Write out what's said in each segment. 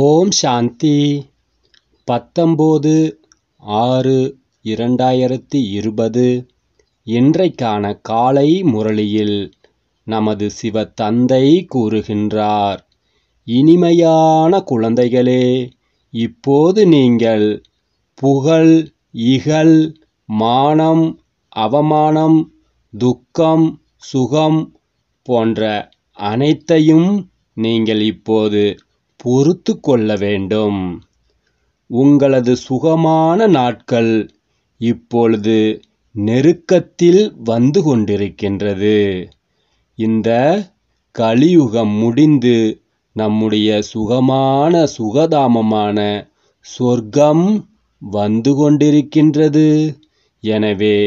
ஓம் சாந்தி பத்தொம்போது ஆறு இரண்டாயிரத்தி இருபது இன்றைக்கான காலை முரளியில் நமது சிவ தந்தை கூறுகின்றார் இனிமையான குழந்தைகளே இப்போது நீங்கள் புகழ் இகழ் மானம் அவமானம் துக்கம் சுகம் போன்ற அனைத்தையும் நீங்கள் இப்போது பொறுத்து கொள்ள வேண்டும் உங்களது சுகமான நாட்கள் இப்பொழுது நெருக்கத்தில் வந்து கொண்டிருக்கின்றது இந்த கலியுகம் முடிந்து நம்முடைய சுகமான சுகதாமமான சொர்க்கம் வந்து கொண்டிருக்கின்றது எனவே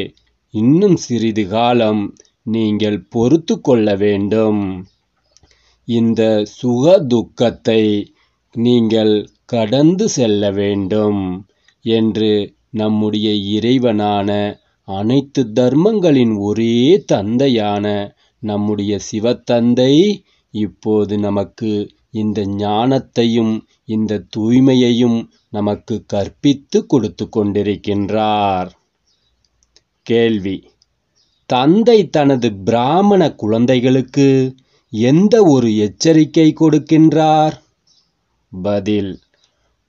இன்னும் சிறிது காலம் நீங்கள் பொறுத்து கொள்ள வேண்டும் இந்த சுகதுக்கத்தை நீங்கள் கடந்து செல்ல வேண்டும் என்று நம்முடைய இறைவனான அனைத்து தர்மங்களின் ஒரே தந்தையான நம்முடைய சிவத்தந்தை இப்போது நமக்கு இந்த ஞானத்தையும் இந்த தூய்மையையும் நமக்கு கற்பித்து கொடுத்து கொண்டிருக்கின்றார் கேள்வி தந்தை தனது பிராமண குழந்தைகளுக்கு எந்த ஒரு எச்சரிக்கை கொடுக்கின்றார் பதில்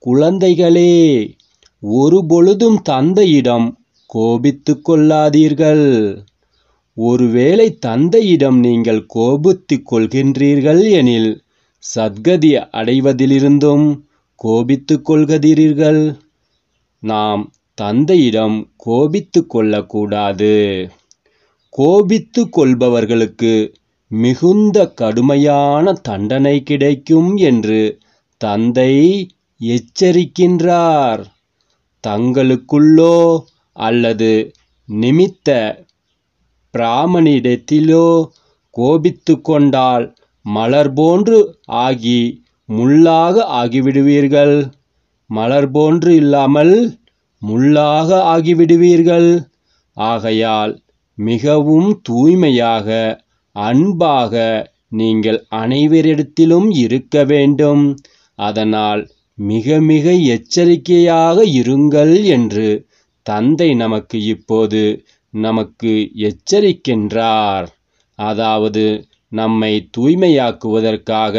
குழந்தைகளே ஒருபொழுதும் தந்தையிடம் கோபித்து கொள்ளாதீர்கள் ஒருவேளை தந்தையிடம் நீங்கள் கோபித்துக் கொள்கின்றீர்கள் எனில் சத்கதி அடைவதிலிருந்தும் கோபித்துக் கொள்கிறீர்கள் நாம் தந்தையிடம் கோபித்து கொள்ளக்கூடாது கோபித்து கொள்பவர்களுக்கு மிகுந்த கடுமையான தண்டனை கிடைக்கும் என்று தந்தை எச்சரிக்கின்றார் தங்களுக்குள்ளோ அல்லது நிமித்த பிராமணிடத்திலோ கோபித்து கொண்டால் மலர் போன்று ஆகி முள்ளாக ஆகிவிடுவீர்கள் மலர் போன்று இல்லாமல் முள்ளாக ஆகிவிடுவீர்கள் ஆகையால் மிகவும் தூய்மையாக அன்பாக நீங்கள் அனைவரிடத்திலும் இருக்க வேண்டும் அதனால் மிக மிக எச்சரிக்கையாக இருங்கள் என்று தந்தை நமக்கு இப்போது நமக்கு எச்சரிக்கின்றார் அதாவது நம்மை தூய்மையாக்குவதற்காக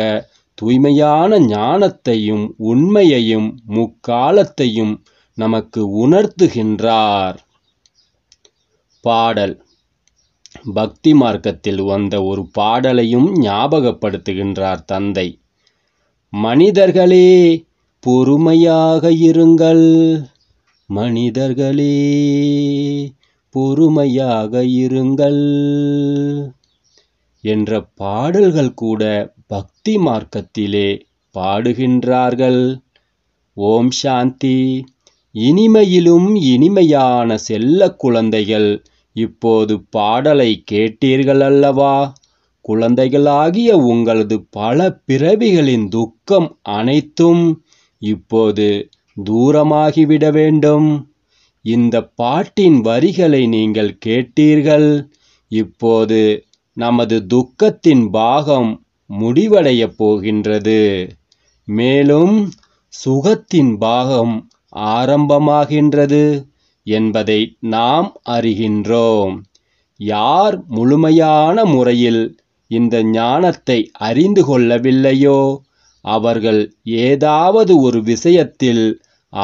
தூய்மையான ஞானத்தையும் உண்மையையும் முக்காலத்தையும் நமக்கு உணர்த்துகின்றார் பாடல் பக்தி மார்க்கத்தில் வந்த ஒரு பாடலையும் ஞாபகப்படுத்துகின்றார் தந்தை மனிதர்களே பொறுமையாக இருங்கள் மனிதர்களே பொறுமையாக இருங்கள் என்ற பாடல்கள் கூட பக்தி மார்க்கத்திலே பாடுகின்றார்கள் ஓம் சாந்தி இனிமையிலும் இனிமையான செல்ல குழந்தைகள் இப்போது பாடலை கேட்டீர்கள் அல்லவா குழந்தைகளாகிய உங்களது பல பிறவிகளின் துக்கம் அனைத்தும் இப்போது தூரமாகிவிட வேண்டும் இந்த பாட்டின் வரிகளை நீங்கள் கேட்டீர்கள் இப்போது நமது துக்கத்தின் பாகம் முடிவடைய போகின்றது மேலும் சுகத்தின் பாகம் ஆரம்பமாகின்றது என்பதை நாம் அறிகின்றோம் யார் முழுமையான முறையில் இந்த ஞானத்தை அறிந்து கொள்ளவில்லையோ அவர்கள் ஏதாவது ஒரு விஷயத்தில்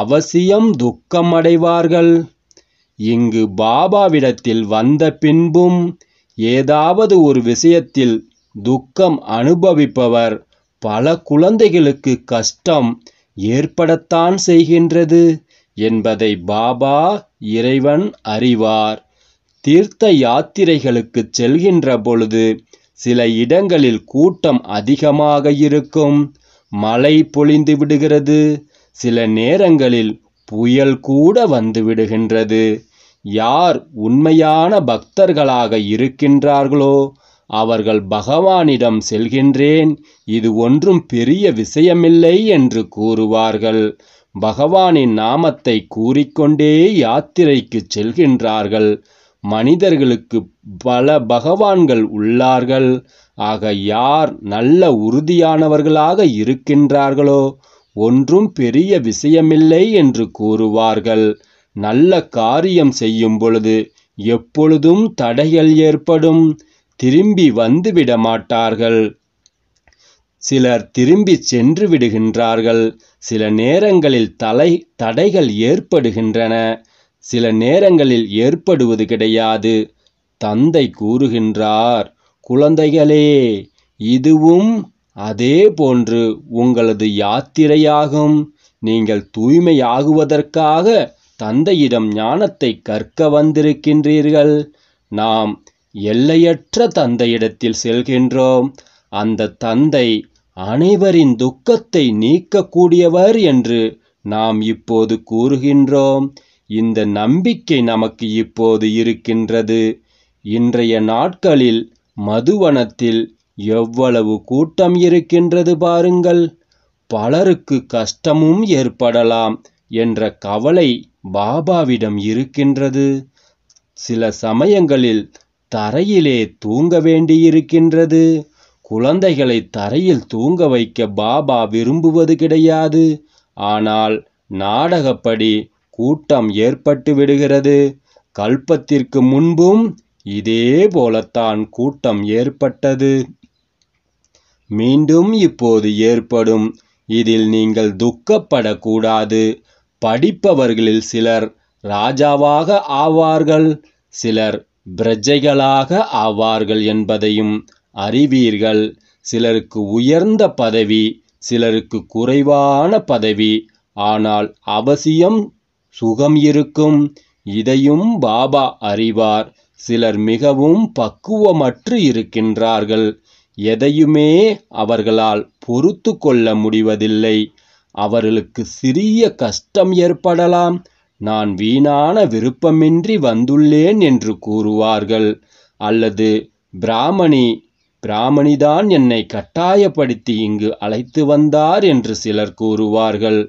அவசியம் துக்கமடைவார்கள் இங்கு பாபாவிடத்தில் வந்த பின்பும் ஏதாவது ஒரு விஷயத்தில் துக்கம் அனுபவிப்பவர் பல குழந்தைகளுக்கு கஷ்டம் ஏற்படத்தான் செய்கின்றது என்பதை பாபா இறைவன் அறிவார் தீர்த்த யாத்திரைகளுக்குச் செல்கின்ற பொழுது சில இடங்களில் கூட்டம் அதிகமாக இருக்கும் மழை பொழிந்து விடுகிறது சில நேரங்களில் புயல் கூட வந்து விடுகின்றது யார் உண்மையான பக்தர்களாக இருக்கின்றார்களோ அவர்கள் பகவானிடம் செல்கின்றேன் இது ஒன்றும் பெரிய விஷயமில்லை என்று கூறுவார்கள் பகவானின் நாமத்தை கூறிக்கொண்டே யாத்திரைக்கு செல்கின்றார்கள் மனிதர்களுக்கு பல பகவான்கள் உள்ளார்கள் ஆக யார் நல்ல உறுதியானவர்களாக இருக்கின்றார்களோ ஒன்றும் பெரிய விஷயமில்லை என்று கூறுவார்கள் நல்ல காரியம் செய்யும் பொழுது எப்பொழுதும் தடைகள் ஏற்படும் திரும்பி வந்துவிட மாட்டார்கள் சிலர் திரும்பி சென்று விடுகின்றார்கள் சில நேரங்களில் தலை தடைகள் ஏற்படுகின்றன சில நேரங்களில் ஏற்படுவது கிடையாது தந்தை கூறுகின்றார் குழந்தைகளே இதுவும் அதே போன்று உங்களது யாத்திரையாகும் நீங்கள் தூய்மையாகுவதற்காக தந்தையிடம் ஞானத்தை கற்க வந்திருக்கின்றீர்கள் நாம் எல்லையற்ற தந்தையிடத்தில் செல்கின்றோம் அந்த தந்தை அனைவரின் துக்கத்தை நீக்கக்கூடியவர் என்று நாம் இப்போது கூறுகின்றோம் இந்த நம்பிக்கை நமக்கு இப்போது இருக்கின்றது இன்றைய நாட்களில் மதுவனத்தில் எவ்வளவு கூட்டம் இருக்கின்றது பாருங்கள் பலருக்கு கஷ்டமும் ஏற்படலாம் என்ற கவலை பாபாவிடம் இருக்கின்றது சில சமயங்களில் தரையிலே தூங்க வேண்டியிருக்கின்றது குழந்தைகளை தரையில் தூங்க வைக்க பாபா விரும்புவது கிடையாது ஆனால் நாடகப்படி கூட்டம் ஏற்பட்டு விடுகிறது கல்பத்திற்கு முன்பும் இதே போலத்தான் கூட்டம் ஏற்பட்டது மீண்டும் இப்போது ஏற்படும் இதில் நீங்கள் துக்கப்படக்கூடாது படிப்பவர்களில் சிலர் ராஜாவாக ஆவார்கள் சிலர் பிரஜைகளாக ஆவார்கள் என்பதையும் அறிவீர்கள் சிலருக்கு உயர்ந்த பதவி சிலருக்கு குறைவான பதவி ஆனால் அவசியம் சுகம் இருக்கும் இதையும் பாபா அறிவார் சிலர் மிகவும் பக்குவமற்று இருக்கின்றார்கள் எதையுமே அவர்களால் பொறுத்து கொள்ள முடிவதில்லை அவர்களுக்கு சிறிய கஷ்டம் ஏற்படலாம் நான் வீணான விருப்பமின்றி வந்துள்ளேன் என்று கூறுவார்கள் அல்லது பிராமணி பிராமணிதான் என்னை கட்டாயப்படுத்தி இங்கு அழைத்து வந்தார் என்று சிலர் கூறுவார்கள்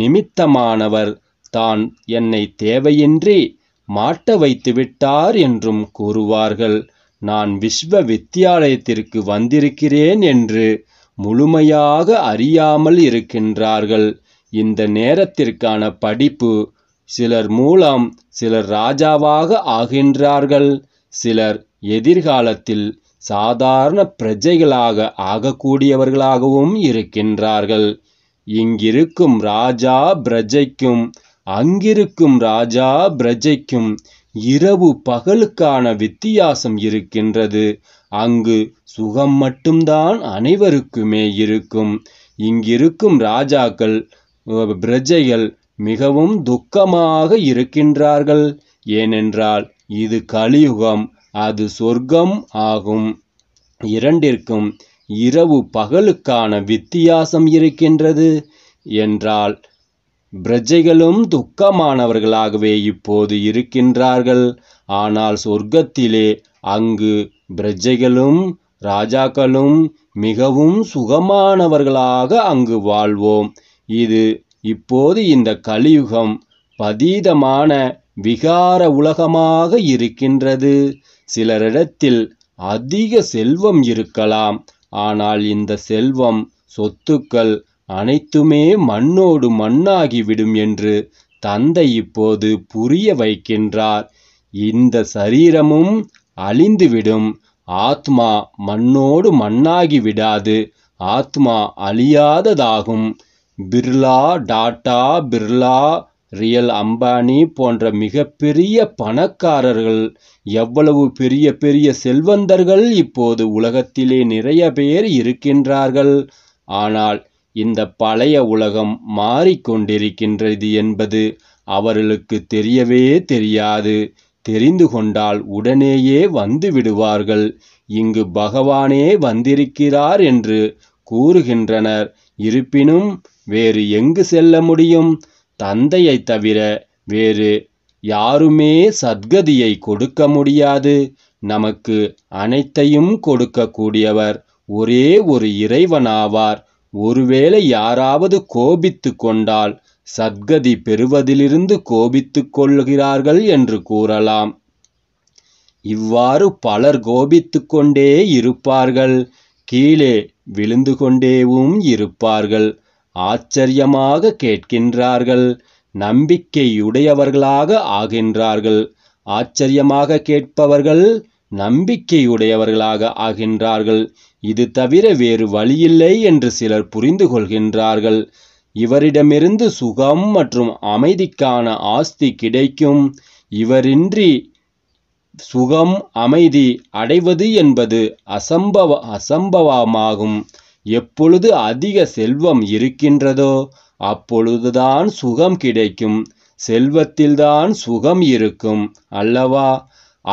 நிமித்தமானவர் தான் என்னை தேவையின்றி மாட்ட வைத்து விட்டார் என்றும் கூறுவார்கள் நான் விஸ்வ வித்தியாலயத்திற்கு வந்திருக்கிறேன் என்று முழுமையாக அறியாமல் இருக்கின்றார்கள் இந்த நேரத்திற்கான படிப்பு சிலர் மூலம் சிலர் ராஜாவாக ஆகின்றார்கள் சிலர் எதிர்காலத்தில் சாதாரண பிரஜைகளாக ஆகக்கூடியவர்களாகவும் இருக்கின்றார்கள் இங்கிருக்கும் ராஜா பிரஜைக்கும் அங்கிருக்கும் ராஜா பிரஜைக்கும் இரவு பகலுக்கான வித்தியாசம் இருக்கின்றது அங்கு சுகம் மட்டும்தான் அனைவருக்குமே இருக்கும் இங்கிருக்கும் ராஜாக்கள் பிரஜைகள் மிகவும் துக்கமாக இருக்கின்றார்கள் ஏனென்றால் இது கலியுகம் அது சொர்க்கம் ஆகும் இரண்டிற்கும் இரவு பகலுக்கான வித்தியாசம் இருக்கின்றது என்றால் பிரஜைகளும் துக்கமானவர்களாகவே இப்போது இருக்கின்றார்கள் ஆனால் சொர்க்கத்திலே அங்கு பிரஜைகளும் ராஜாக்களும் மிகவும் சுகமானவர்களாக அங்கு வாழ்வோம் இது இப்போது இந்த கலியுகம் பதீதமான விகார உலகமாக இருக்கின்றது சிலரிடத்தில் அதிக செல்வம் இருக்கலாம் ஆனால் இந்த செல்வம் சொத்துக்கள் அனைத்துமே மண்ணோடு மண்ணாகிவிடும் என்று தந்தை இப்போது புரிய வைக்கின்றார் இந்த சரீரமும் அழிந்துவிடும் ஆத்மா மண்ணோடு மண்ணாகி விடாது ஆத்மா அழியாததாகும் பிர்லா டாட்டா பிர்லா ரியல் அம்பானி போன்ற மிகப்பெரிய பணக்காரர்கள் எவ்வளவு பெரிய பெரிய செல்வந்தர்கள் இப்போது உலகத்திலே நிறைய பேர் இருக்கின்றார்கள் ஆனால் இந்த பழைய உலகம் மாறிக்கொண்டிருக்கின்றது என்பது அவர்களுக்கு தெரியவே தெரியாது தெரிந்து கொண்டால் உடனேயே வந்து விடுவார்கள் இங்கு பகவானே வந்திருக்கிறார் என்று கூறுகின்றனர் இருப்பினும் வேறு எங்கு செல்ல முடியும் தந்தையை தவிர வேறு யாருமே சத்கதியை கொடுக்க முடியாது நமக்கு அனைத்தையும் கொடுக்கக்கூடியவர் ஒரே ஒரு இறைவனாவார் ஒருவேளை யாராவது கோபித்து கொண்டால் சத்கதி பெறுவதிலிருந்து கோபித்துக் கொள்கிறார்கள் என்று கூறலாம் இவ்வாறு பலர் கோபித்து கொண்டே இருப்பார்கள் கீழே விழுந்து கொண்டேவும் இருப்பார்கள் ஆச்சரியமாக கேட்கின்றார்கள் நம்பிக்கையுடையவர்களாக ஆகின்றார்கள் ஆச்சரியமாக கேட்பவர்கள் நம்பிக்கையுடையவர்களாக ஆகின்றார்கள் இது தவிர வேறு வழியில்லை என்று சிலர் புரிந்து கொள்கின்றார்கள் இவரிடமிருந்து சுகம் மற்றும் அமைதிக்கான ஆஸ்தி கிடைக்கும் இவரின்றி சுகம் அமைதி அடைவது என்பது அசம்பவ அசம்பவமாகும் எப்பொழுது அதிக செல்வம் இருக்கின்றதோ அப்பொழுதுதான் சுகம் கிடைக்கும் செல்வத்தில்தான் சுகம் இருக்கும் அல்லவா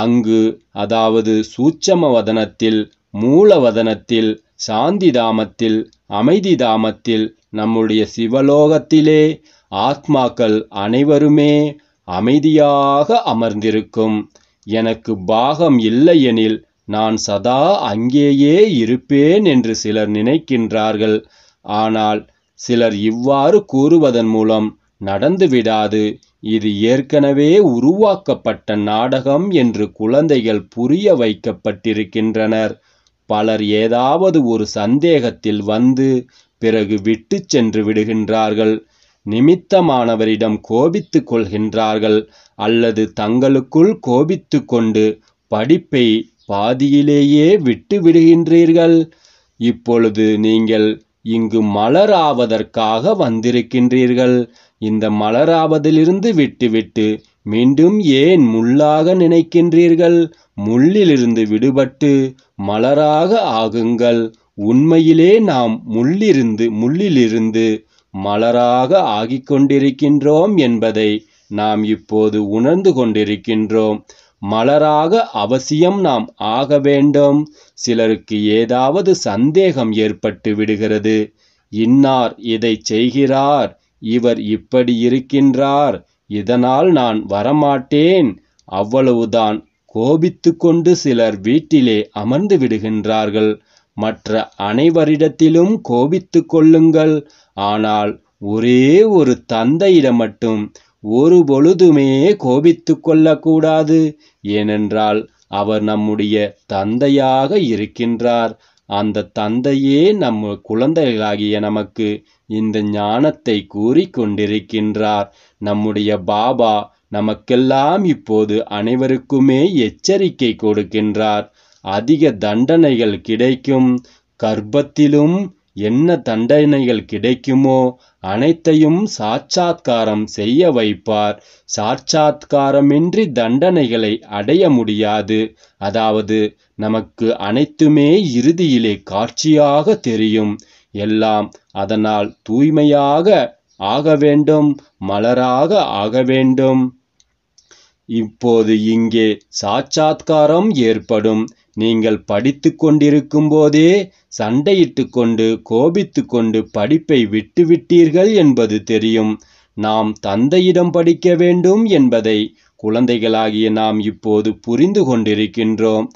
அங்கு அதாவது சூட்சம வதனத்தில் மூலவதனத்தில் சாந்தி தாமத்தில் அமைதி தாமத்தில் நம்முடைய சிவலோகத்திலே ஆத்மாக்கள் அனைவருமே அமைதியாக அமர்ந்திருக்கும் எனக்கு பாகம் இல்லையெனில் நான் சதா அங்கேயே இருப்பேன் என்று சிலர் நினைக்கின்றார்கள் ஆனால் சிலர் இவ்வாறு கூறுவதன் மூலம் நடந்துவிடாது இது ஏற்கனவே உருவாக்கப்பட்ட நாடகம் என்று குழந்தைகள் புரிய வைக்கப்பட்டிருக்கின்றனர் பலர் ஏதாவது ஒரு சந்தேகத்தில் வந்து பிறகு விட்டு சென்று விடுகின்றார்கள் நிமித்தமானவரிடம் கோபித்து கொள்கின்றார்கள் அல்லது தங்களுக்குள் கோபித்து கொண்டு படிப்பை பாதியிலேயே விட்டு விடுகின்றீர்கள் இப்பொழுது நீங்கள் இங்கு மலராவதற்காக வந்திருக்கின்றீர்கள் இந்த மலராவதிலிருந்து விட்டுவிட்டு மீண்டும் ஏன் முள்ளாக நினைக்கின்றீர்கள் முள்ளிலிருந்து விடுபட்டு மலராக ஆகுங்கள் உண்மையிலே நாம் முள்ளிருந்து முள்ளிலிருந்து மலராக ஆகிக் கொண்டிருக்கின்றோம் என்பதை நாம் இப்போது உணர்ந்து கொண்டிருக்கின்றோம் மலராக அவசியம் நாம் ஆக வேண்டும் சிலருக்கு ஏதாவது சந்தேகம் ஏற்பட்டு விடுகிறது இன்னார் இதை செய்கிறார் இவர் இப்படி இருக்கின்றார் இதனால் நான் வரமாட்டேன் அவ்வளவுதான் கோபித்து கொண்டு சிலர் வீட்டிலே அமர்ந்து விடுகின்றார்கள் மற்ற அனைவரிடத்திலும் கோபித்து கொள்ளுங்கள் ஆனால் ஒரே ஒரு தந்தையிடம் மட்டும் ஒரு பொழுதுமே கோபித்து கொள்ளக்கூடாது ஏனென்றால் அவர் நம்முடைய தந்தையாக இருக்கின்றார் அந்த தந்தையே நம் குழந்தைகளாகிய நமக்கு இந்த ஞானத்தை கூறி கொண்டிருக்கின்றார் நம்முடைய பாபா நமக்கெல்லாம் இப்போது அனைவருக்குமே எச்சரிக்கை கொடுக்கின்றார் அதிக தண்டனைகள் கிடைக்கும் கர்ப்பத்திலும் என்ன தண்டனைகள் கிடைக்குமோ அனைத்தையும் சாட்சாத்காரம் செய்ய வைப்பார் சாட்சாத்காரமின்றி தண்டனைகளை அடைய முடியாது அதாவது நமக்கு அனைத்துமே இறுதியிலே காட்சியாக தெரியும் எல்லாம் அதனால் தூய்மையாக ஆக வேண்டும் மலராக ஆக வேண்டும் இப்போது இங்கே சாட்சாத்காரம் ஏற்படும் நீங்கள் படித்து கொண்டிருக்கும் போதே சண்டையிட்டு கொண்டு கோபித்து கொண்டு படிப்பை விட்டுவிட்டீர்கள் என்பது தெரியும் நாம் தந்தையிடம் படிக்க வேண்டும் என்பதை குழந்தைகளாகிய நாம் இப்போது புரிந்து கொண்டிருக்கின்றோம்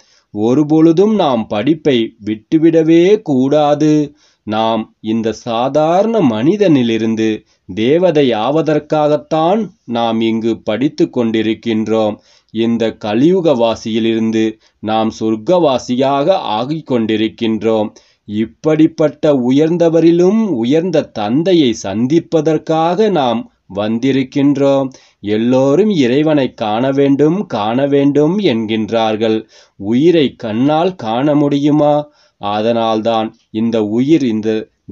ஒருபொழுதும் நாம் படிப்பை விட்டுவிடவே கூடாது நாம் இந்த சாதாரண மனிதனிலிருந்து தேவதை ஆவதற்காகத்தான் நாம் இங்கு படித்து கொண்டிருக்கின்றோம் இந்த கலியுகவாசியிலிருந்து நாம் சொர்க்கவாசியாக ஆகிக்கொண்டிருக்கின்றோம் இப்படிப்பட்ட உயர்ந்தவரிலும் உயர்ந்த தந்தையை சந்திப்பதற்காக நாம் வந்திருக்கின்றோம் எல்லோரும் இறைவனை காண வேண்டும் காண வேண்டும் என்கின்றார்கள் உயிரை கண்ணால் காண முடியுமா அதனால்தான் இந்த உயிர் இந்த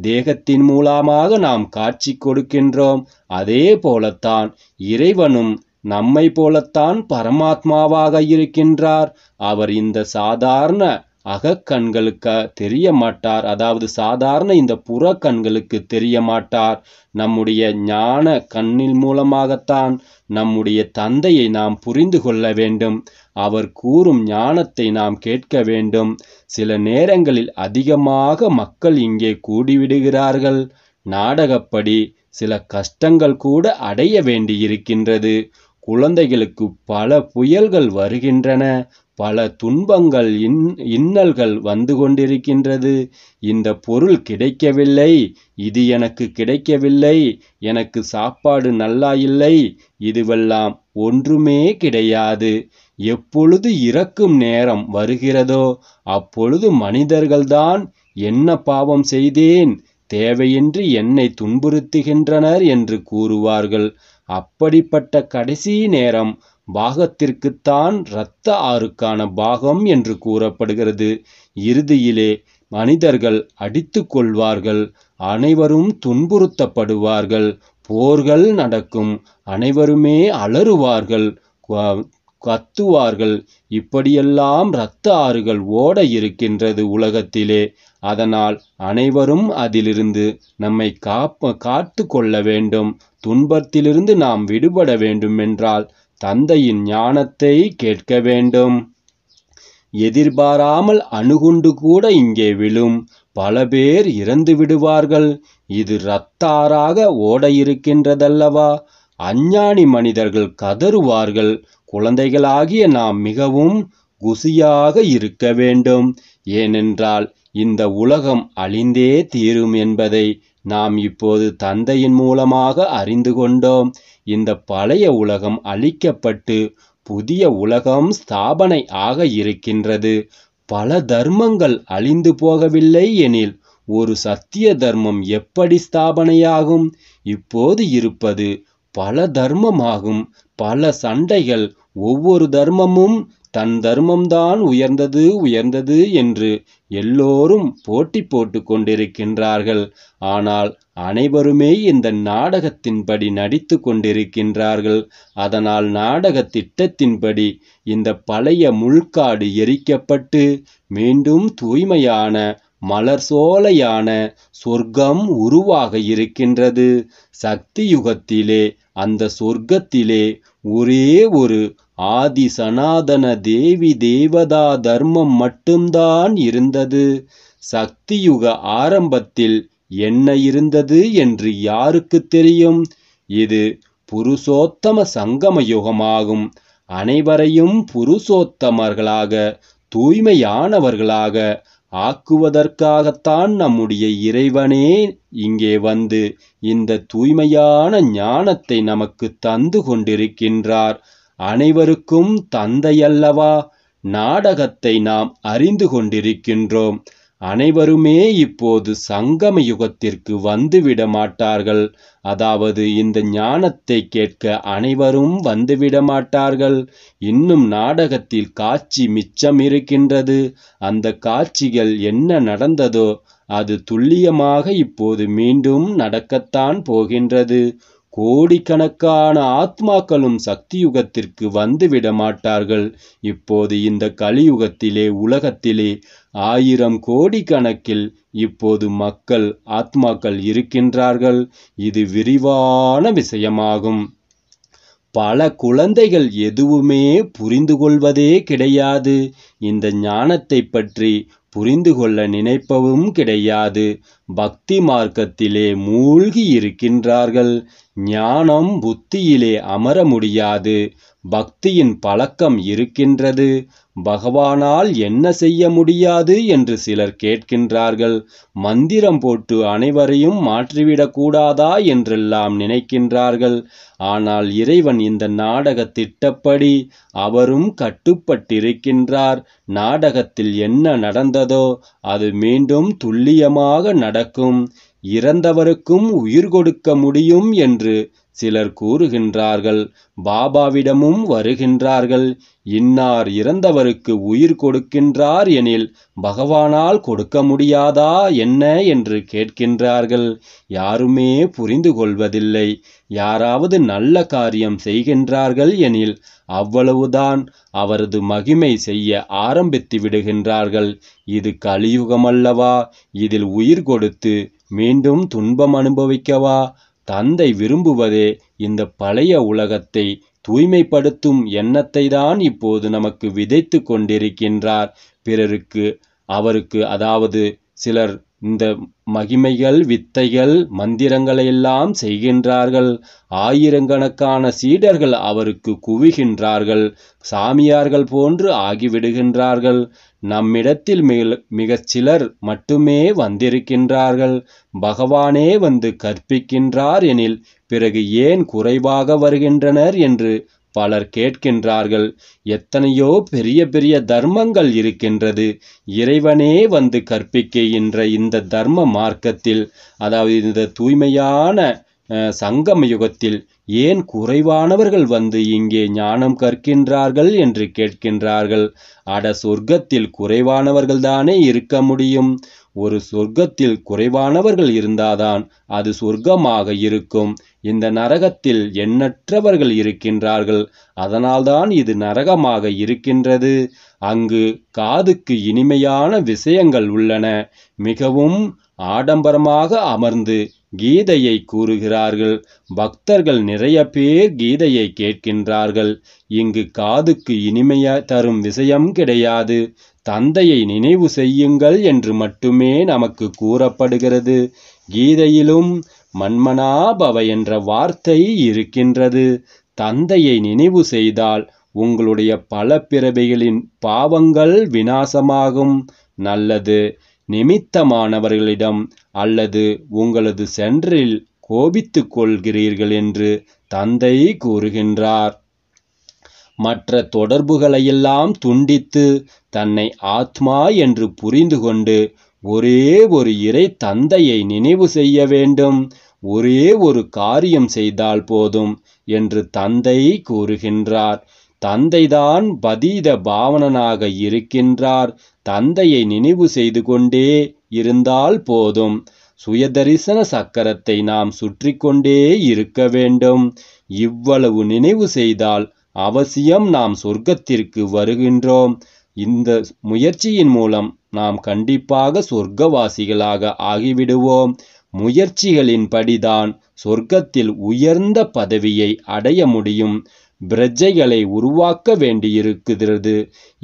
தேகத்தின் மூலமாக நாம் காட்சி கொடுக்கின்றோம் அதே போலத்தான் இறைவனும் நம்மை போலத்தான் பரமாத்மாவாக இருக்கின்றார் அவர் இந்த சாதாரண அகக்கண்களுக்கு தெரிய மாட்டார் அதாவது சாதாரண இந்த புற கண்களுக்கு தெரிய மாட்டார் நம்முடைய ஞான கண்ணின் மூலமாகத்தான் நம்முடைய தந்தையை நாம் புரிந்து கொள்ள வேண்டும் அவர் கூறும் ஞானத்தை நாம் கேட்க வேண்டும் சில நேரங்களில் அதிகமாக மக்கள் இங்கே கூடிவிடுகிறார்கள் நாடகப்படி சில கஷ்டங்கள் கூட அடைய வேண்டியிருக்கின்றது குழந்தைகளுக்கு பல புயல்கள் வருகின்றன பல துன்பங்கள் இன் இன்னல்கள் வந்து கொண்டிருக்கின்றது இந்த பொருள் கிடைக்கவில்லை இது எனக்கு கிடைக்கவில்லை எனக்கு சாப்பாடு நல்லா இல்லை இதுவெல்லாம் ஒன்றுமே கிடையாது எப்பொழுது இறக்கும் நேரம் வருகிறதோ அப்பொழுது மனிதர்கள்தான் என்ன பாவம் செய்தேன் தேவையின்றி என்னை துன்புறுத்துகின்றனர் என்று கூறுவார்கள் அப்படிப்பட்ட கடைசி நேரம் பாகத்திற்குத்தான் இரத்த ஆறுக்கான பாகம் என்று கூறப்படுகிறது இறுதியிலே மனிதர்கள் அடித்து கொள்வார்கள் அனைவரும் துன்புறுத்தப்படுவார்கள் போர்கள் நடக்கும் அனைவருமே அலறுவார்கள் கத்துவார்கள் இப்படியெல்லாம் இரத்த ஆறுகள் ஓட இருக்கின்றது உலகத்திலே அதனால் அனைவரும் அதிலிருந்து நம்மை காப்ப காத்து கொள்ள வேண்டும் துன்பத்திலிருந்து நாம் விடுபட வேண்டுமென்றால் தந்தையின் ஞானத்தை கேட்க வேண்டும் எதிர்பாராமல் அணுகுண்டு கூட இங்கே விழும் பல பேர் இறந்து விடுவார்கள் இது ரத்தாராக ஓட இருக்கின்றதல்லவா அஞ்ஞானி மனிதர்கள் கதறுவார்கள் குழந்தைகளாகிய நாம் மிகவும் குசியாக இருக்க வேண்டும் ஏனென்றால் இந்த உலகம் அழிந்தே தீரும் என்பதை நாம் இப்போது தந்தையின் மூலமாக அறிந்து கொண்டோம் இந்த பழைய உலகம் அழிக்கப்பட்டு புதிய உலகம் ஸ்தாபனை ஆக இருக்கின்றது பல தர்மங்கள் அழிந்து போகவில்லை எனில் ஒரு சத்திய தர்மம் எப்படி ஸ்தாபனையாகும் இப்போது இருப்பது பல தர்மமாகும் பல சண்டைகள் ஒவ்வொரு தர்மமும் தன் தர்மம்தான் உயர்ந்தது உயர்ந்தது என்று எல்லோரும் போட்டி போட்டு கொண்டிருக்கின்றார்கள் ஆனால் அனைவருமே இந்த நாடகத்தின்படி நடித்து கொண்டிருக்கின்றார்கள் அதனால் நாடக திட்டத்தின்படி இந்த பழைய முள்காடு எரிக்கப்பட்டு மீண்டும் தூய்மையான மலர் சோலையான சொர்க்கம் உருவாக இருக்கின்றது சக்தி யுகத்திலே அந்த சொர்க்கத்திலே ஒரே ஒரு ஆதி சனாதன தேவி தேவதா தர்மம் மட்டும்தான் இருந்தது சக்தியுக ஆரம்பத்தில் என்ன இருந்தது என்று யாருக்கு தெரியும் இது புருஷோத்தம சங்கம யுகமாகும் அனைவரையும் புருஷோத்தமர்களாக தூய்மையானவர்களாக ஆக்குவதற்காகத்தான் நம்முடைய இறைவனே இங்கே வந்து இந்த தூய்மையான ஞானத்தை நமக்கு தந்து கொண்டிருக்கின்றார் அனைவருக்கும் தந்தையல்லவா நாடகத்தை நாம் அறிந்து கொண்டிருக்கின்றோம் அனைவருமே இப்போது சங்கம யுகத்திற்கு வந்துவிட மாட்டார்கள் அதாவது இந்த ஞானத்தை கேட்க அனைவரும் வந்துவிட மாட்டார்கள் இன்னும் நாடகத்தில் காட்சி மிச்சம் இருக்கின்றது அந்த காட்சிகள் என்ன நடந்ததோ அது துல்லியமாக இப்போது மீண்டும் நடக்கத்தான் போகின்றது கோடிக்கணக்கான ஆத்மாக்களும் சக்தி யுகத்திற்கு வந்துவிட மாட்டார்கள் இப்போது இந்த கலியுகத்திலே உலகத்திலே ஆயிரம் கோடி கணக்கில் இப்போது மக்கள் ஆத்மாக்கள் இருக்கின்றார்கள் இது விரிவான விஷயமாகும் பல குழந்தைகள் எதுவுமே புரிந்து கொள்வதே கிடையாது இந்த ஞானத்தை பற்றி புரிந்து கொள்ள நினைப்பவும் கிடையாது பக்தி மார்க்கத்திலே மூழ்கி இருக்கின்றார்கள் ஞானம் புத்தியிலே அமர முடியாது பக்தியின் பழக்கம் இருக்கின்றது பகவானால் என்ன செய்ய முடியாது என்று சிலர் கேட்கின்றார்கள் மந்திரம் போட்டு அனைவரையும் மாற்றிவிடக்கூடாதா என்றெல்லாம் நினைக்கின்றார்கள் ஆனால் இறைவன் இந்த நாடக திட்டப்படி அவரும் கட்டுப்பட்டிருக்கின்றார் நாடகத்தில் என்ன நடந்ததோ அது மீண்டும் துல்லியமாக நடக்கும் இறந்தவருக்கும் உயிர் கொடுக்க முடியும் என்று சிலர் கூறுகின்றார்கள் பாபாவிடமும் வருகின்றார்கள் இன்னார் இறந்தவருக்கு உயிர் கொடுக்கின்றார் எனில் பகவானால் கொடுக்க முடியாதா என்ன என்று கேட்கின்றார்கள் யாருமே புரிந்து கொள்வதில்லை யாராவது நல்ல காரியம் செய்கின்றார்கள் எனில் அவ்வளவுதான் அவரது மகிமை செய்ய ஆரம்பித்து விடுகின்றார்கள் இது கலியுகமல்லவா இதில் உயிர் கொடுத்து மீண்டும் துன்பம் அனுபவிக்கவா தந்தை விரும்புவதே இந்த பழைய உலகத்தை தூய்மைப்படுத்தும் எண்ணத்தை தான் இப்போது நமக்கு விதைத்து கொண்டிருக்கின்றார் பிறருக்கு அவருக்கு அதாவது சிலர் இந்த மகிமைகள் வித்தைகள் மந்திரங்களையெல்லாம் செய்கின்றார்கள் ஆயிரக்கணக்கான சீடர்கள் அவருக்கு குவிகின்றார்கள் சாமியார்கள் போன்று ஆகிவிடுகின்றார்கள் நம்மிடத்தில் மிக மிகச் சிலர் மட்டுமே வந்திருக்கின்றார்கள் பகவானே வந்து கற்பிக்கின்றார் எனில் பிறகு ஏன் குறைவாக வருகின்றனர் என்று பலர் கேட்கின்றார்கள் எத்தனையோ பெரிய பெரிய தர்மங்கள் இருக்கின்றது இறைவனே வந்து கற்பிக்கின்ற இந்த தர்ம மார்க்கத்தில் அதாவது இந்த தூய்மையான சங்கம் யுகத்தில் ஏன் குறைவானவர்கள் வந்து இங்கே ஞானம் கற்கின்றார்கள் என்று கேட்கின்றார்கள் அட சொர்க்கத்தில் குறைவானவர்கள்தானே இருக்க முடியும் ஒரு சொர்க்கத்தில் குறைவானவர்கள் இருந்தாதான் அது சொர்க்கமாக இருக்கும் இந்த நரகத்தில் எண்ணற்றவர்கள் இருக்கின்றார்கள் அதனால்தான் இது நரகமாக இருக்கின்றது அங்கு காதுக்கு இனிமையான விஷயங்கள் உள்ளன மிகவும் ஆடம்பரமாக அமர்ந்து கீதையை கூறுகிறார்கள் பக்தர்கள் நிறைய பேர் கீதையை கேட்கின்றார்கள் இங்கு காதுக்கு இனிமைய தரும் விஷயம் கிடையாது தந்தையை நினைவு செய்யுங்கள் என்று மட்டுமே நமக்கு கூறப்படுகிறது கீதையிலும் மன்மனாபவ என்ற வார்த்தை இருக்கின்றது தந்தையை நினைவு செய்தால் உங்களுடைய பல பிறவிகளின் பாவங்கள் வினாசமாகும் நல்லது நிமித்தமானவர்களிடம் அல்லது உங்களது சென்றில் கோபித்து கொள்கிறீர்கள் என்று தந்தை கூறுகின்றார் மற்ற தொடர்புகளையெல்லாம் துண்டித்து தன்னை ஆத்மா என்று புரிந்து கொண்டு ஒரே ஒரு இறை தந்தையை நினைவு செய்ய வேண்டும் ஒரே ஒரு காரியம் செய்தால் போதும் என்று தந்தை கூறுகின்றார் தந்தைதான் பதீத பாவனனாக இருக்கின்றார் தந்தையை நினைவு செய்து கொண்டே இருந்தால் போதும் சுயதரிசன சக்கரத்தை நாம் சுற்றி கொண்டே இருக்க வேண்டும் இவ்வளவு நினைவு செய்தால் அவசியம் நாம் சொர்க்கத்திற்கு வருகின்றோம் இந்த முயற்சியின் மூலம் நாம் கண்டிப்பாக சொர்க்கவாசிகளாக ஆகிவிடுவோம் முயற்சிகளின்படிதான் சொர்க்கத்தில் உயர்ந்த பதவியை அடைய முடியும் பிரஜைகளை உருவாக்க வேண்டியிருக்கிறது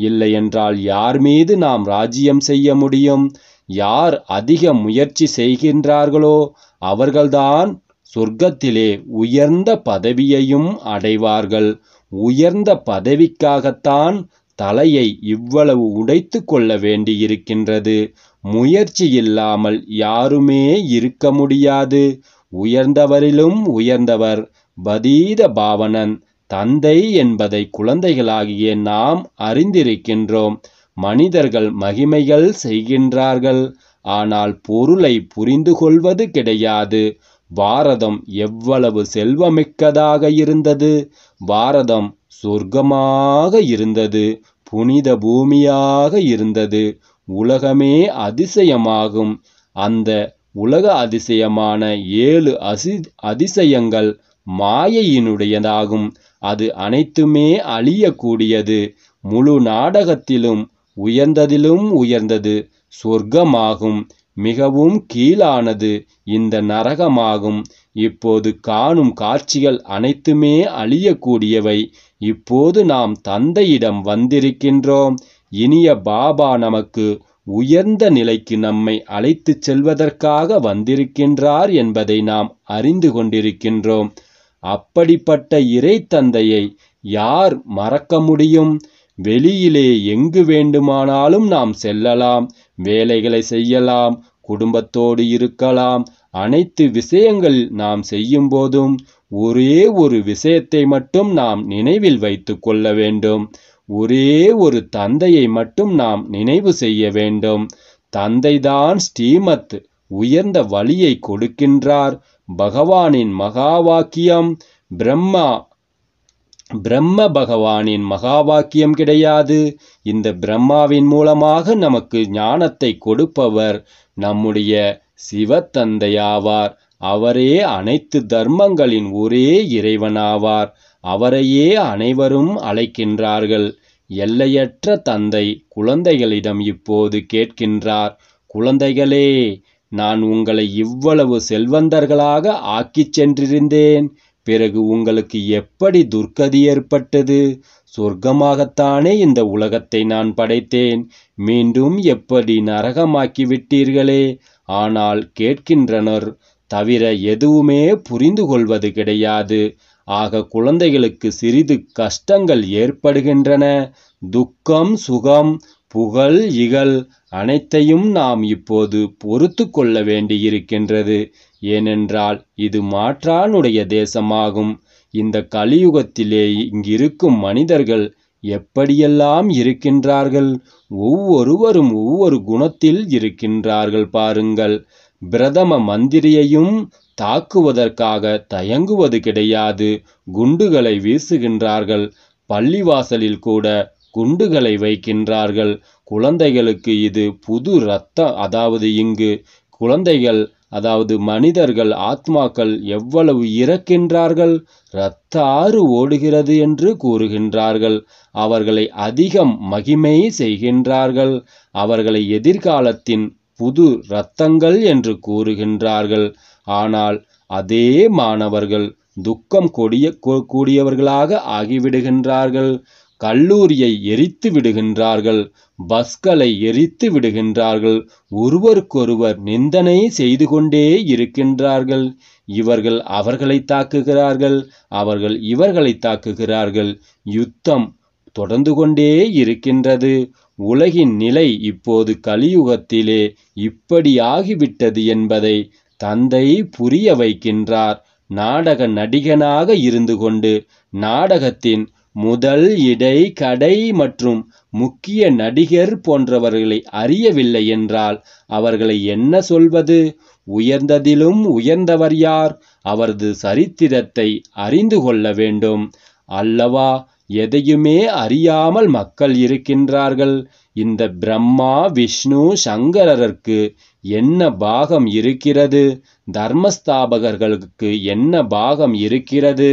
இல்லையென்றால் யார் மீது நாம் ராஜ்யம் செய்ய முடியும் யார் அதிக முயற்சி செய்கின்றார்களோ அவர்கள்தான் சொர்க்கத்திலே உயர்ந்த பதவியையும் அடைவார்கள் உயர்ந்த பதவிக்காகத்தான் தலையை இவ்வளவு உடைத்து கொள்ள வேண்டியிருக்கின்றது முயற்சி இல்லாமல் யாருமே இருக்க முடியாது உயர்ந்தவரிலும் உயர்ந்தவர் பதீத பாவனன் தந்தை என்பதை குழந்தைகளாகிய நாம் அறிந்திருக்கின்றோம் மனிதர்கள் மகிமைகள் செய்கின்றார்கள் ஆனால் பொருளை புரிந்து கொள்வது கிடையாது பாரதம் எவ்வளவு செல்வமிக்கதாக இருந்தது பாரதம் சொர்க்கமாக இருந்தது புனித பூமியாக இருந்தது உலகமே அதிசயமாகும் அந்த உலக அதிசயமான ஏழு அசி அதிசயங்கள் மாயையினுடையதாகும் அது அனைத்துமே அழியக்கூடியது முழு நாடகத்திலும் உயர்ந்ததிலும் உயர்ந்தது சொர்க்கமாகும் மிகவும் கீழானது இந்த நரகமாகும் இப்போது காணும் காட்சிகள் அனைத்துமே அழியக்கூடியவை இப்போது நாம் தந்தையிடம் வந்திருக்கின்றோம் இனிய பாபா நமக்கு உயர்ந்த நிலைக்கு நம்மை அழைத்துச் செல்வதற்காக வந்திருக்கின்றார் என்பதை நாம் அறிந்து கொண்டிருக்கின்றோம் அப்படிப்பட்ட இறை தந்தையை யார் மறக்க முடியும் வெளியிலே எங்கு வேண்டுமானாலும் நாம் செல்லலாம் வேலைகளை செய்யலாம் குடும்பத்தோடு இருக்கலாம் அனைத்து விஷயங்கள் நாம் செய்யும் போதும் ஒரே ஒரு விஷயத்தை மட்டும் நாம் நினைவில் வைத்து கொள்ள வேண்டும் ஒரே ஒரு தந்தையை மட்டும் நாம் நினைவு செய்ய வேண்டும் தந்தைதான் ஸ்ரீமத் உயர்ந்த வழியை கொடுக்கின்றார் பகவானின் மகா வாக்கியம் பிரம்மா பிரம்ம பகவானின் மகா வாக்கியம் கிடையாது இந்த பிரம்மாவின் மூலமாக நமக்கு ஞானத்தை கொடுப்பவர் நம்முடைய சிவத்தந்தையாவார் அவரே அனைத்து தர்மங்களின் ஒரே இறைவனாவார் அவரையே அனைவரும் அழைக்கின்றார்கள் எல்லையற்ற தந்தை குழந்தைகளிடம் இப்போது கேட்கின்றார் குழந்தைகளே நான் உங்களை இவ்வளவு செல்வந்தர்களாக ஆக்கிச் சென்றிருந்தேன் பிறகு உங்களுக்கு எப்படி துர்க்கதி ஏற்பட்டது சொர்க்கமாகத்தானே இந்த உலகத்தை நான் படைத்தேன் மீண்டும் எப்படி நரகமாக்கி விட்டீர்களே ஆனால் கேட்கின்றனர் தவிர எதுவுமே புரிந்து கொள்வது கிடையாது ஆக குழந்தைகளுக்கு சிறிது கஷ்டங்கள் ஏற்படுகின்றன துக்கம் சுகம் புகழ் இகழ் அனைத்தையும் நாம் இப்போது பொறுத்து கொள்ள வேண்டியிருக்கின்றது ஏனென்றால் இது மாற்றானுடைய தேசமாகும் இந்த கலியுகத்திலே இங்கிருக்கும் மனிதர்கள் எப்படியெல்லாம் இருக்கின்றார்கள் ஒவ்வொருவரும் ஒவ்வொரு குணத்தில் இருக்கின்றார்கள் பாருங்கள் பிரதம மந்திரியையும் தாக்குவதற்காக தயங்குவது கிடையாது குண்டுகளை வீசுகின்றார்கள் பள்ளிவாசலில் கூட குண்டுகளை வைக்கின்றார்கள் குழந்தைகளுக்கு இது புது ரத்த அதாவது இங்கு குழந்தைகள் அதாவது மனிதர்கள் ஆத்மாக்கள் எவ்வளவு இறக்கின்றார்கள் இரத்த ஆறு ஓடுகிறது என்று கூறுகின்றார்கள் அவர்களை அதிகம் மகிமை செய்கின்றார்கள் அவர்களை எதிர்காலத்தின் புது இரத்தங்கள் என்று கூறுகின்றார்கள் ஆனால் அதே மாணவர்கள் துக்கம் கொடிய கூடியவர்களாக ஆகிவிடுகின்றார்கள் கல்லூரியை எரித்து விடுகின்றார்கள் பஸ்களை எரித்து விடுகின்றார்கள் ஒருவருக்கொருவர் நிந்தனை செய்து கொண்டே இருக்கின்றார்கள் இவர்கள் அவர்களை தாக்குகிறார்கள் அவர்கள் இவர்களை தாக்குகிறார்கள் யுத்தம் தொடர்ந்து கொண்டே இருக்கின்றது உலகின் நிலை இப்போது கலியுகத்திலே இப்படியாகிவிட்டது என்பதை தந்தை புரிய வைக்கின்றார் நாடக நடிகனாக இருந்து கொண்டு நாடகத்தின் முதல் இடை கடை மற்றும் முக்கிய நடிகர் போன்றவர்களை அறியவில்லை என்றால் அவர்களை என்ன சொல்வது உயர்ந்ததிலும் உயர்ந்தவர் யார் அவரது சரித்திரத்தை அறிந்து கொள்ள வேண்டும் அல்லவா எதையுமே அறியாமல் மக்கள் இருக்கின்றார்கள் இந்த பிரம்மா விஷ்ணு சங்கரருக்கு என்ன பாகம் இருக்கிறது தர்மஸ்தாபகர்களுக்கு என்ன பாகம் இருக்கிறது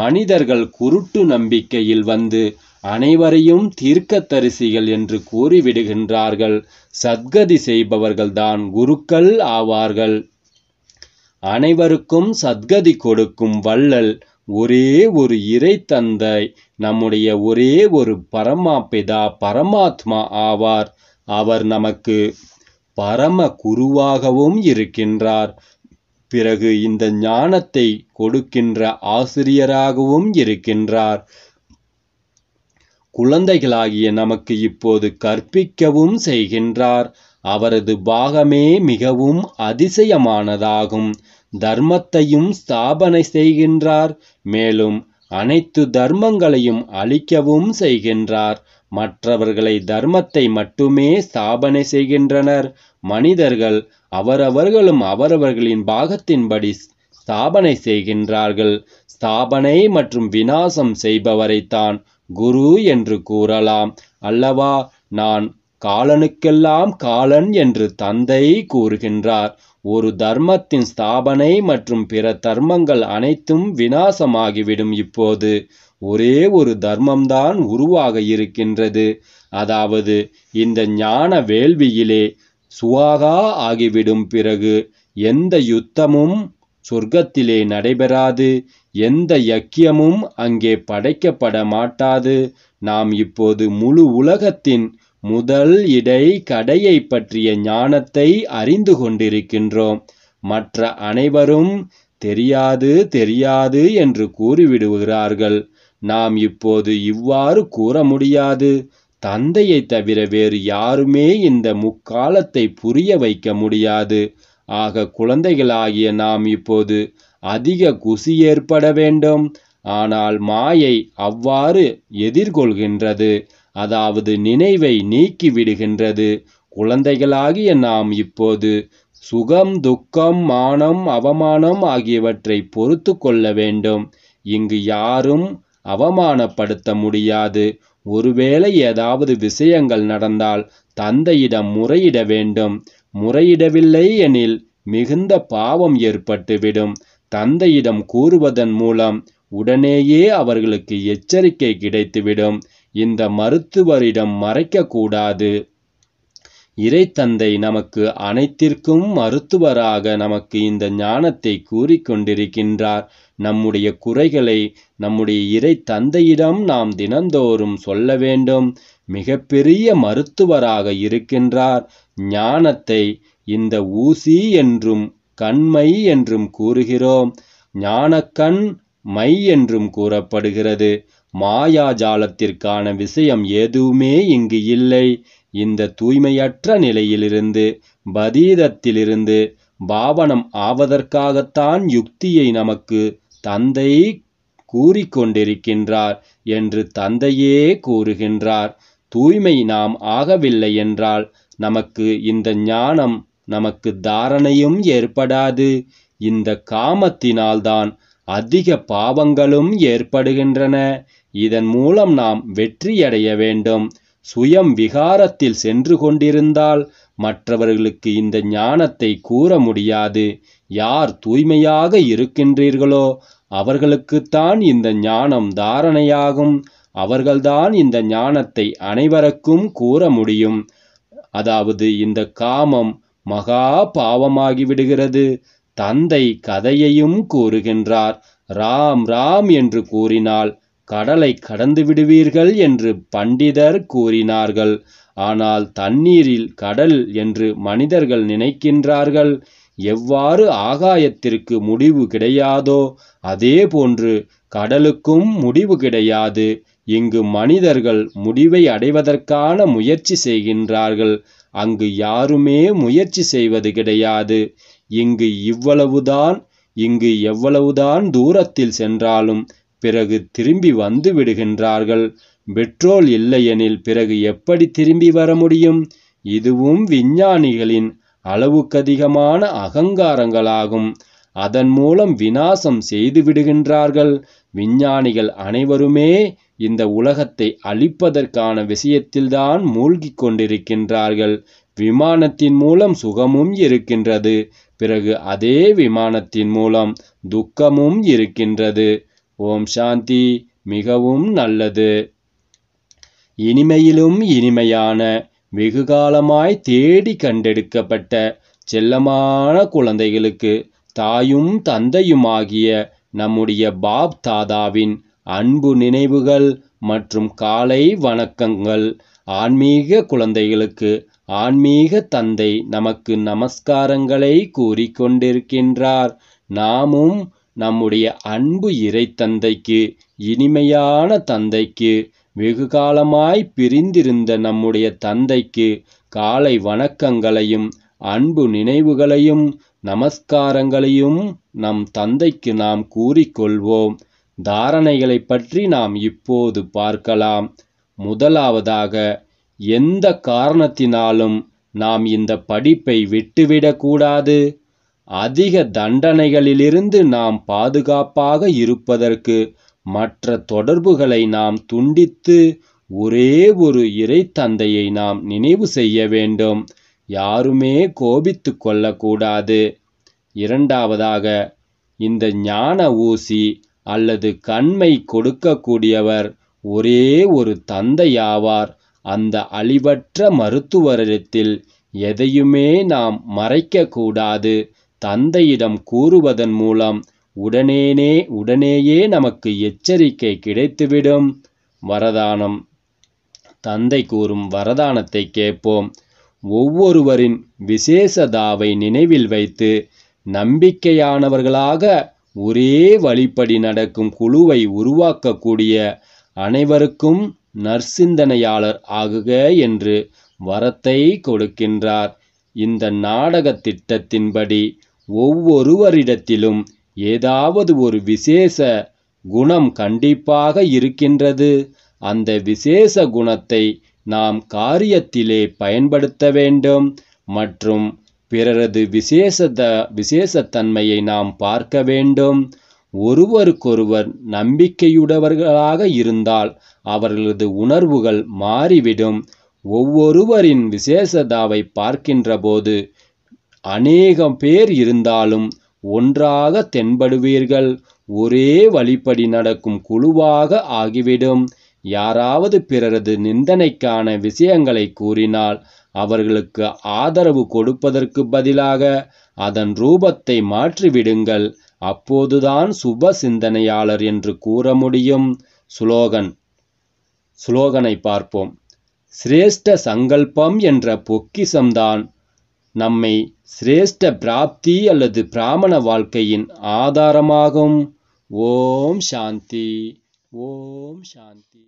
மனிதர்கள் குருட்டு நம்பிக்கையில் வந்து அனைவரையும் தீர்க்கத்தரிசிகள் என்று கூறிவிடுகின்றார்கள் சத்கதி செய்பவர்கள்தான் குருக்கள் ஆவார்கள் அனைவருக்கும் சத்கதி கொடுக்கும் வள்ளல் ஒரே ஒரு இறை தந்தை நம்முடைய ஒரே ஒரு பரமா பிதா பரமாத்மா ஆவார் அவர் நமக்கு பரம குருவாகவும் இருக்கின்றார் பிறகு இந்த ஞானத்தை கொடுக்கின்ற ஆசிரியராகவும் இருக்கின்றார் குழந்தைகளாகிய நமக்கு இப்போது கற்பிக்கவும் செய்கின்றார் அவரது பாகமே மிகவும் அதிசயமானதாகும் தர்மத்தையும் ஸ்தாபனை செய்கின்றார் மேலும் அனைத்து தர்மங்களையும் அழிக்கவும் செய்கின்றார் மற்றவர்களை தர்மத்தை மட்டுமே ஸ்தாபனை செய்கின்றனர் மனிதர்கள் அவரவர்களும் அவரவர்களின் பாகத்தின்படி ஸ்தாபனை செய்கின்றார்கள் ஸ்தாபனை மற்றும் விநாசம் செய்பவரைத்தான் குரு என்று கூறலாம் அல்லவா நான் காலனுக்கெல்லாம் காலன் என்று தந்தை கூறுகின்றார் ஒரு தர்மத்தின் ஸ்தாபனை மற்றும் பிற தர்மங்கள் அனைத்தும் வினாசமாகிவிடும் இப்போது ஒரே ஒரு தர்மம்தான் உருவாக இருக்கின்றது அதாவது இந்த ஞான வேள்வியிலே சுவாகா ஆகிவிடும் பிறகு எந்த யுத்தமும் சொர்க்கத்திலே நடைபெறாது எந்த யக்கியமும் அங்கே படைக்கப்பட மாட்டாது நாம் இப்போது முழு உலகத்தின் முதல் இடை கடையைப் பற்றிய ஞானத்தை அறிந்து கொண்டிருக்கின்றோம் மற்ற அனைவரும் தெரியாது தெரியாது என்று கூறிவிடுகிறார்கள் நாம் இப்போது இவ்வாறு கூற முடியாது தந்தையை தவிர வேறு யாருமே இந்த முக்காலத்தை புரிய வைக்க முடியாது ஆக குழந்தைகளாகிய நாம் இப்போது அதிக குசி ஏற்பட வேண்டும் ஆனால் மாயை அவ்வாறு எதிர்கொள்கின்றது அதாவது நினைவை நீக்கி விடுகின்றது குழந்தைகளாகிய நாம் இப்போது சுகம் துக்கம் மானம் அவமானம் ஆகியவற்றை பொறுத்து கொள்ள வேண்டும் இங்கு யாரும் அவமானப்படுத்த முடியாது ஒருவேளை ஏதாவது விஷயங்கள் நடந்தால் தந்தையிடம் முறையிட வேண்டும் முறையிடவில்லை எனில் மிகுந்த பாவம் ஏற்பட்டுவிடும் தந்தையிடம் கூறுவதன் மூலம் உடனேயே அவர்களுக்கு எச்சரிக்கை கிடைத்துவிடும் இந்த மருத்துவரிடம் மறைக்கக்கூடாது இறைத்தந்தை நமக்கு அனைத்திற்கும் மருத்துவராக நமக்கு இந்த ஞானத்தை கூறிக்கொண்டிருக்கின்றார் நம்முடைய குறைகளை நம்முடைய இறை தந்தையிடம் நாம் தினந்தோறும் சொல்ல வேண்டும் மிகப்பெரிய மருத்துவராக இருக்கின்றார் ஞானத்தை இந்த ஊசி என்றும் கண்மை என்றும் கூறுகிறோம் ஞானக்கண் மை என்றும் கூறப்படுகிறது மாயாஜாலத்திற்கான விஷயம் எதுவுமே இங்கு இல்லை இந்த தூய்மையற்ற நிலையிலிருந்து பதீதத்திலிருந்து பாவனம் ஆவதற்காகத்தான் யுக்தியை நமக்கு தந்தை கூறிக்கொண்டிருக்கின்றார் என்று தந்தையே கூறுகின்றார் தூய்மை நாம் ஆகவில்லை என்றால் நமக்கு இந்த ஞானம் நமக்கு தாரணையும் ஏற்படாது இந்த காமத்தினால்தான் அதிக பாவங்களும் ஏற்படுகின்றன இதன் மூலம் நாம் வெற்றியடைய வேண்டும் சுயம் விகாரத்தில் சென்று கொண்டிருந்தால் மற்றவர்களுக்கு இந்த ஞானத்தை கூற முடியாது யார் தூய்மையாக இருக்கின்றீர்களோ அவர்களுக்குத்தான் இந்த ஞானம் தாரணையாகும் அவர்கள்தான் இந்த ஞானத்தை அனைவருக்கும் கூற முடியும் அதாவது இந்த காமம் மகா பாவமாகிவிடுகிறது தந்தை கதையையும் கூறுகின்றார் ராம் ராம் என்று கூறினால் கடலை கடந்து விடுவீர்கள் என்று பண்டிதர் கூறினார்கள் ஆனால் தண்ணீரில் கடல் என்று மனிதர்கள் நினைக்கின்றார்கள் எவ்வாறு ஆகாயத்திற்கு முடிவு கிடையாதோ அதே போன்று கடலுக்கும் முடிவு கிடையாது இங்கு மனிதர்கள் முடிவை அடைவதற்கான முயற்சி செய்கின்றார்கள் அங்கு யாருமே முயற்சி செய்வது கிடையாது இங்கு இவ்வளவுதான் இங்கு எவ்வளவுதான் தூரத்தில் சென்றாலும் பிறகு திரும்பி வந்து விடுகின்றார்கள் பெட்ரோல் இல்லையெனில் பிறகு எப்படி திரும்பி வர முடியும் இதுவும் விஞ்ஞானிகளின் அளவுக்கதிகமான அகங்காரங்களாகும் அதன் மூலம் விநாசம் செய்து விடுகின்றார்கள் விஞ்ஞானிகள் அனைவருமே இந்த உலகத்தை அழிப்பதற்கான விஷயத்தில்தான் மூழ்கி கொண்டிருக்கின்றார்கள் விமானத்தின் மூலம் சுகமும் இருக்கின்றது பிறகு அதே விமானத்தின் மூலம் துக்கமும் இருக்கின்றது ஓம் சாந்தி மிகவும் நல்லது இனிமையிலும் இனிமையான வெகுகாலமாய் தேடி கண்டெடுக்கப்பட்ட செல்லமான குழந்தைகளுக்கு தாயும் தந்தையுமாகிய நம்முடைய பாப் தாதாவின் அன்பு நினைவுகள் மற்றும் காலை வணக்கங்கள் ஆன்மீக குழந்தைகளுக்கு ஆன்மீக தந்தை நமக்கு நமஸ்காரங்களை கூறிக்கொண்டிருக்கின்றார் நாமும் நம்முடைய அன்பு இறை தந்தைக்கு இனிமையான தந்தைக்கு வெகு காலமாய் பிரிந்திருந்த நம்முடைய தந்தைக்கு காலை வணக்கங்களையும் அன்பு நினைவுகளையும் நமஸ்காரங்களையும் நம் தந்தைக்கு நாம் கூறிக்கொள்வோம் தாரணைகளை பற்றி நாம் இப்போது பார்க்கலாம் முதலாவதாக எந்த காரணத்தினாலும் நாம் இந்த படிப்பை விட்டுவிடக்கூடாது அதிக தண்டனைகளிலிருந்து நாம் பாதுகாப்பாக இருப்பதற்கு மற்ற தொடர்புகளை நாம் துண்டித்து ஒரே ஒரு இறை தந்தையை நாம் நினைவு செய்ய வேண்டும் யாருமே கோபித்து கொள்ளக்கூடாது இரண்டாவதாக இந்த ஞான ஊசி அல்லது கண்மை கொடுக்கக்கூடியவர் ஒரே ஒரு தந்தையாவார் அந்த அழிவற்ற மருத்துவரிடத்தில் எதையுமே நாம் மறைக்கக்கூடாது தந்தையிடம் கூறுவதன் மூலம் உடனேனே உடனேயே நமக்கு எச்சரிக்கை கிடைத்துவிடும் வரதானம் தந்தை கூறும் வரதானத்தை கேட்போம் ஒவ்வொருவரின் விசேஷதாவை நினைவில் வைத்து நம்பிக்கையானவர்களாக ஒரே வழிப்படி நடக்கும் குழுவை உருவாக்கக்கூடிய அனைவருக்கும் நற்சிந்தனையாளர் ஆகுக என்று வரத்தை கொடுக்கின்றார் இந்த நாடக திட்டத்தின்படி ஒவ்வொருவரிடத்திலும் ஏதாவது ஒரு விசேஷ குணம் கண்டிப்பாக இருக்கின்றது அந்த விசேஷ குணத்தை நாம் காரியத்திலே பயன்படுத்த வேண்டும் மற்றும் பிறரது விசேஷத விசேஷத்தன்மையை நாம் பார்க்க வேண்டும் ஒருவருக்கொருவர் நம்பிக்கையுடையவர்களாக இருந்தால் அவர்களது உணர்வுகள் மாறிவிடும் ஒவ்வொருவரின் விசேஷதாவை பார்க்கின்ற போது அநேகம் பேர் இருந்தாலும் ஒன்றாக தென்படுவீர்கள் ஒரே வழிப்படி நடக்கும் குழுவாக ஆகிவிடும் யாராவது பிறரது நிந்தனைக்கான விஷயங்களை கூறினால் அவர்களுக்கு ஆதரவு கொடுப்பதற்கு பதிலாக அதன் ரூபத்தை மாற்றிவிடுங்கள் அப்போதுதான் சுப சிந்தனையாளர் என்று கூற முடியும் சுலோகன் சுலோகனை பார்ப்போம் சிரேஷ்ட சங்கல்பம் என்ற பொக்கிசம்தான் நம்மை சிரேஷ்ட பிராப்தி அல்லது பிராமண வாழ்க்கையின் ஆதாரமாகும் ஓம் சாந்தி ஓம் சாந்தி